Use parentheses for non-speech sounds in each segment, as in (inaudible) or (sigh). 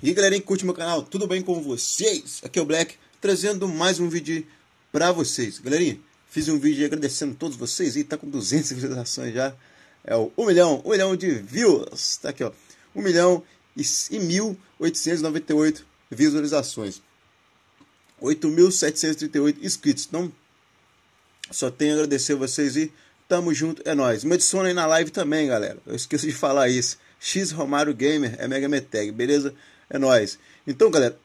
E galerinha que curte meu canal, tudo bem com vocês? Aqui é o Black, trazendo mais um vídeo pra vocês. Galerinha, fiz um vídeo agradecendo todos vocês e tá com 200 (laughs) visualizações já. É o 1 milhão, 1 milhão de views. Tá aqui, ó. 1 milhão e, e 1.898 visualizações. 8.738 inscritos. Então, só tenho a agradecer a vocês e tamo junto, é nóis. Me adiciona aí na live também, galera. Eu esqueço de falar isso. X Romário Gamer é Mega Metag, beleza? É nós. Então, galera.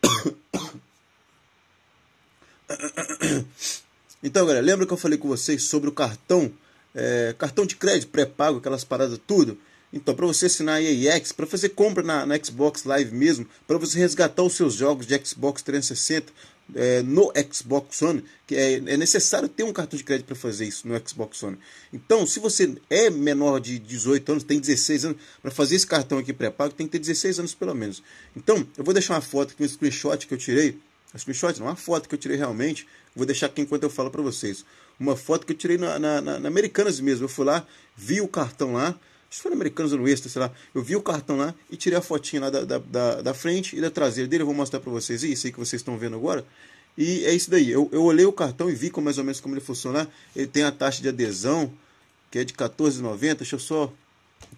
Então, galera, lembra que eu falei com vocês sobre o cartão, é, cartão de crédito pré-pago, aquelas paradas tudo? Então, para você assinar a EAX, para fazer compra na, na Xbox Live mesmo, para você resgatar os seus jogos de Xbox 360, é, no Xbox One, que é, é, necessário ter um cartão de crédito para fazer isso no Xbox One. Então, se você é menor de 18 anos, tem 16 anos, para fazer esse cartão aqui pré-pago, tem que ter 16 anos pelo menos. Então, eu vou deixar uma foto aqui, um screenshot que eu tirei, um screenshot não, uma foto que eu tirei realmente, vou deixar aqui enquanto eu falo para vocês. Uma foto que eu tirei na, na, na, na Americanas mesmo, eu fui lá, vi o cartão lá, Acho que foi no Americanos no Extra, sei lá. Eu vi o cartão lá e tirei a fotinha lá da, da, da, da frente e da traseira dele. Eu vou mostrar para vocês isso aí que vocês estão vendo agora. E é isso daí. Eu, eu olhei o cartão e vi como, mais ou menos como ele funciona Ele tem a taxa de adesão, que é de R$14,90. Deixa eu só...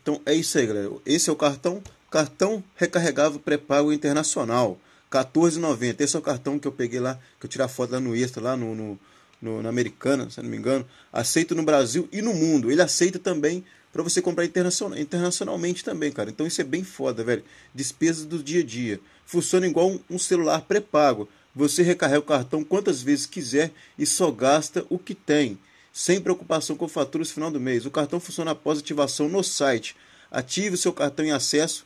Então é isso aí, galera. Esse é o cartão. Cartão recarregável pré-pago internacional. R$14,90. Esse é o cartão que eu peguei lá, que eu tirei a foto lá no Extra, lá no, no, no, na Americana, se não me engano. Aceito no Brasil e no mundo. Ele aceita também para você comprar internacional, internacionalmente também, cara. Então isso é bem foda, velho. Despesas do dia a dia. Funciona igual um, um celular pré-pago. Você recarrega o cartão quantas vezes quiser e só gasta o que tem, sem preocupação com faturas no final do mês. O cartão funciona após ativação no site. Ative o seu cartão em acesso,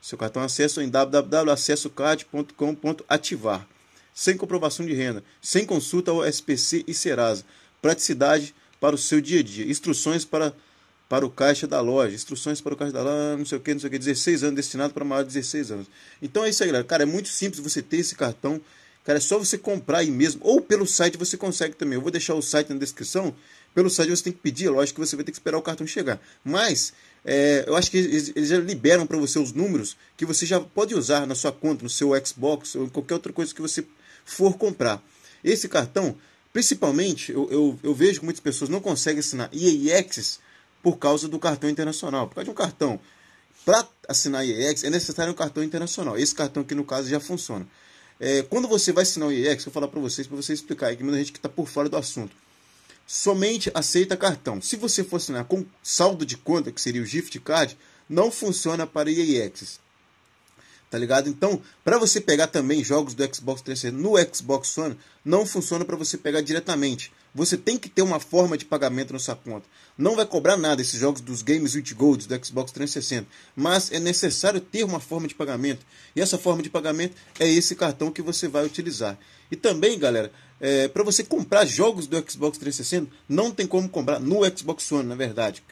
seu cartão acesso em www.acessocard.com.ativar sem comprovação de renda, sem consulta ao SPC e Serasa. Praticidade para o seu dia a dia. Instruções para para o caixa da loja, instruções para o caixa da loja, não sei o que, não sei o que, 16 anos, destinado para maior de 16 anos. Então é isso aí, galera. Cara, é muito simples você ter esse cartão. Cara, é só você comprar aí mesmo, ou pelo site você consegue também. Eu vou deixar o site na descrição. Pelo site você tem que pedir, é lógico que você vai ter que esperar o cartão chegar. Mas é, eu acho que eles, já liberam para você os números que você já pode usar na sua conta, no seu Xbox ou em qualquer outra coisa que você for comprar. Esse cartão, principalmente, eu, eu, eu vejo que muitas pessoas não conseguem assinar EA Access por causa do cartão internacional. Por causa de um cartão. Para assinar IEX é necessário um cartão internacional. Esse cartão aqui, no caso, já funciona. É, quando você vai assinar o IEX, vou falar para vocês, para vocês explicar aí, que muita gente que está por fora do assunto. Somente aceita cartão. Se você for assinar com saldo de conta, que seria o gift card, não funciona para IEX. Tá ligado? Então, para você pegar também jogos do Xbox 360 no Xbox One, não funciona para você pegar diretamente. Você tem que ter uma forma de pagamento na sua conta. Não vai cobrar nada esses jogos dos games with Gold do Xbox 360, mas é necessário ter uma forma de pagamento. E essa forma de pagamento é esse cartão que você vai utilizar. E também, galera, é, para você comprar jogos do Xbox 360, não tem como comprar no Xbox One, na verdade.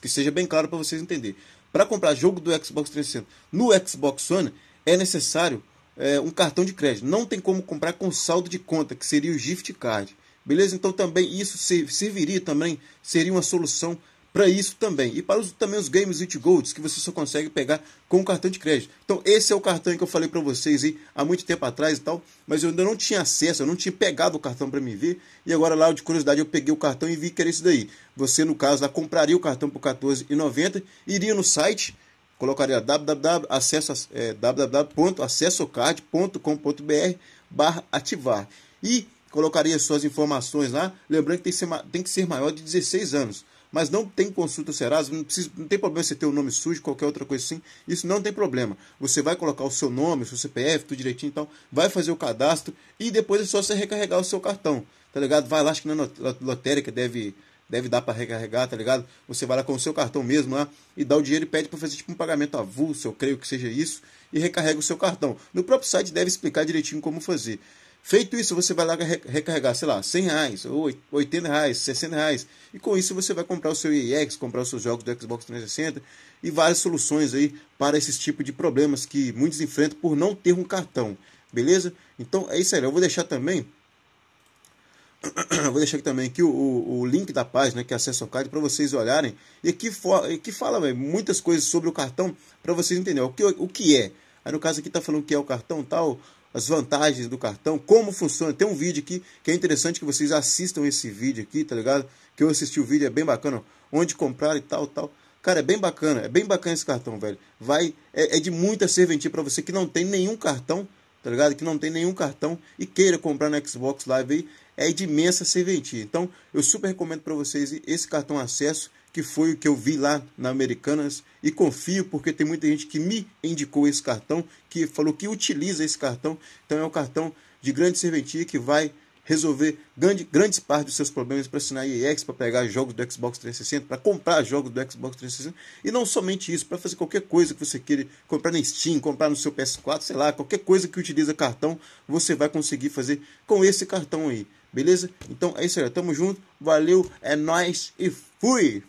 Que seja bem claro para vocês entenderem. Para comprar jogo do Xbox 360 no Xbox One, é necessário é, um cartão de crédito. Não tem como comprar com saldo de conta, que seria o gift card. Beleza? Então também isso serviria também, seria uma solução para isso também. E para os, também os games with golds, que você só consegue pegar com o cartão de crédito. Então esse é o cartão que eu falei para vocês aí, há muito tempo atrás e tal, mas eu ainda não tinha acesso, eu não tinha pegado o cartão para me ver, e agora lá de curiosidade eu peguei o cartão e vi que era isso daí. Você no caso lá compraria o cartão por 14,90, iria no site, colocaria www.acessocard.com.br eh, barra ativar. E colocaria suas informações lá. Lembrando que tem que ser, tem que ser maior de 16 anos. Mas não tem consulta Serasa, não, precisa, não tem problema você ter o um nome sujo, qualquer outra coisa assim. Isso não tem problema. Você vai colocar o seu nome, o seu CPF, tudo direitinho e então, tal. Vai fazer o cadastro e depois é só você recarregar o seu cartão. Tá ligado? Vai lá, acho que na lotérica deve deve dar para recarregar, tá ligado? Você vai lá com o seu cartão mesmo lá e dá o dinheiro e pede para fazer tipo um pagamento avulso, eu creio que seja isso, e recarrega o seu cartão. No próprio site deve explicar direitinho como fazer. Feito isso, você vai lá recarregar, sei lá, 100 reais, ou 80 reais, 60 reais. E com isso você vai comprar o seu EX, comprar os seus jogos do Xbox 360 e várias soluções aí para esses tipos de problemas que muitos enfrentam por não ter um cartão. Beleza? Então é isso aí. Eu vou deixar também. (coughs) vou deixar aqui também aqui o, o, o link da página que é acesso ao card para vocês olharem. E aqui, for, aqui fala véio, muitas coisas sobre o cartão para vocês entenderem o que, o que é. Aí no caso aqui tá falando que é o cartão tal, as vantagens do cartão, como funciona. Tem um vídeo aqui que é interessante que vocês assistam esse vídeo aqui, tá ligado? Que eu assisti o vídeo, é bem bacana. Onde comprar e tal, tal. Cara, é bem bacana, é bem bacana esse cartão, velho. Vai, é, é de muita serventia para você que não tem nenhum cartão, tá ligado? Que não tem nenhum cartão e queira comprar no Xbox Live aí, é de imensa serventia. Então, eu super recomendo para vocês esse cartão acesso que foi o que eu vi lá na Americanas e confio porque tem muita gente que me indicou esse cartão, que falou que utiliza esse cartão. Então é um cartão de grande serventia que vai resolver grande, grandes partes dos seus problemas para assinar EX, para pegar jogos do Xbox 360, para comprar jogos do Xbox 360 e não somente isso, para fazer qualquer coisa que você queira, comprar na Steam, comprar no seu PS4, sei lá, qualquer coisa que utiliza cartão, você vai conseguir fazer com esse cartão aí, beleza? Então é isso aí, tamo junto, valeu, é nóis e fui!